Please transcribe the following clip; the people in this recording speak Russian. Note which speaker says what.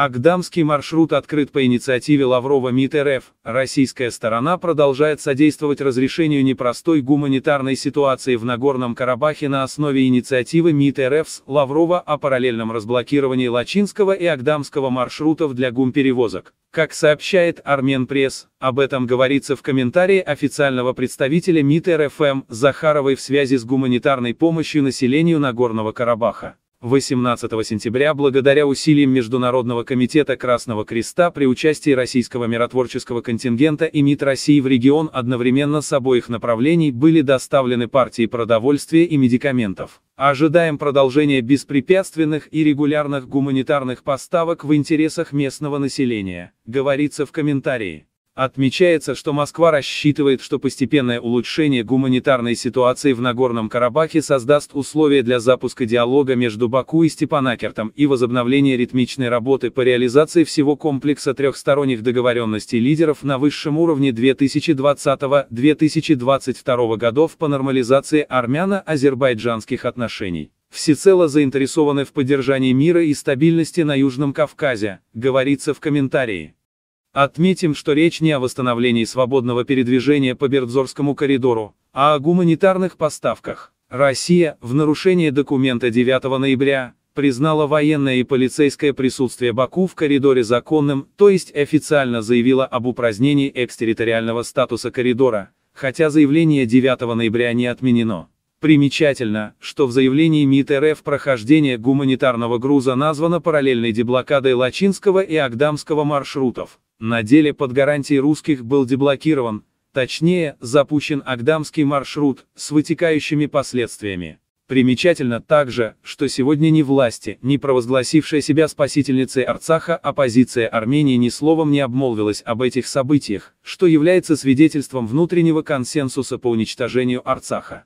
Speaker 1: Агдамский маршрут открыт по инициативе Лаврова МИД РФ. Российская сторона продолжает содействовать разрешению непростой гуманитарной ситуации в Нагорном Карабахе на основе инициативы МИД РФ с Лаврова о параллельном разблокировании Лачинского и Агдамского маршрутов для гумперевозок. Как сообщает Армен Пресс, об этом говорится в комментарии официального представителя МИД РФМ Захаровой в связи с гуманитарной помощью населению Нагорного Карабаха. 18 сентября благодаря усилиям Международного комитета Красного Креста при участии российского миротворческого контингента и МИД России в регион одновременно с обоих направлений были доставлены партии продовольствия и медикаментов. Ожидаем продолжения беспрепятственных и регулярных гуманитарных поставок в интересах местного населения, говорится в комментарии. Отмечается, что Москва рассчитывает, что постепенное улучшение гуманитарной ситуации в Нагорном Карабахе создаст условия для запуска диалога между Баку и Степанакертом и возобновления ритмичной работы по реализации всего комплекса трехсторонних договоренностей лидеров на высшем уровне 2020-2022 годов по нормализации армяно-азербайджанских отношений всецело заинтересованы в поддержании мира и стабильности на Южном Кавказе, говорится в комментарии. Отметим, что речь не о восстановлении свободного передвижения по Бердзорскому коридору, а о гуманитарных поставках. Россия, в нарушение документа 9 ноября, признала военное и полицейское присутствие Баку в коридоре законным, то есть официально заявила об упразднении экстерриториального статуса коридора, хотя заявление 9 ноября не отменено. Примечательно, что в заявлении МИД РФ прохождение гуманитарного груза названо параллельной деблокадой Лачинского и Агдамского маршрутов. На деле под гарантией русских был деблокирован, точнее, запущен Агдамский маршрут с вытекающими последствиями. Примечательно также, что сегодня ни власти, ни провозгласившая себя спасительницей Арцаха оппозиция Армении ни словом не обмолвилась об этих событиях, что является свидетельством внутреннего консенсуса по уничтожению Арцаха.